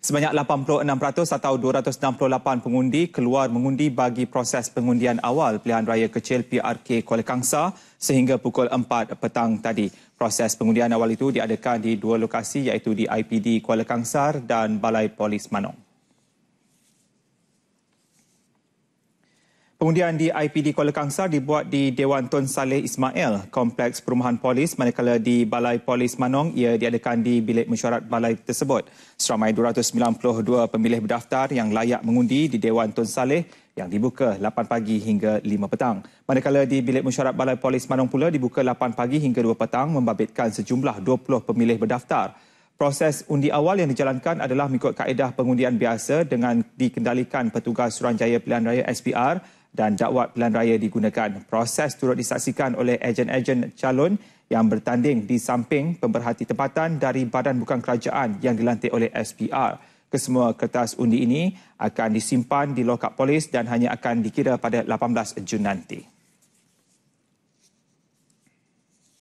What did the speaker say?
Sebanyak 86% atau 268 pengundi keluar mengundi bagi proses pengundian awal pilihan raya kecil PRK Kuala Kangsa sehingga pukul 4 petang tadi. Proses pengundian awal itu diadakan di dua lokasi iaitu di IPD Kuala Kangsar dan Balai Polis Manong. Pengundian di IPD Kuala Kangsar dibuat di Dewan Tun Saleh Ismail, Kompleks Perumahan Polis manakala di Balai Polis Manong ia diadakan di bilik mesyuarat balai tersebut. Seramai 292 pemilih berdaftar yang layak mengundi di Dewan Tun Saleh yang dibuka 8 pagi hingga 5 petang. Manakala di bilik mesyuarat Balai Polis Manong pula dibuka 8 pagi hingga 2 petang membabitkan sejumlah 20 pemilih berdaftar. Proses undi awal yang dijalankan adalah mengikut kaedah pengundian biasa dengan dikendalikan petugas Suruhanjaya Pilihan Raya SPR dan dakwat pilihan raya digunakan. Proses turut disaksikan oleh ejen-ejen calon yang bertanding di samping pemberhati tempatan dari badan bukan kerajaan yang dilantik oleh SPR. Kesemua kertas undi ini akan disimpan di lokap polis dan hanya akan dikira pada 18 Jun nanti.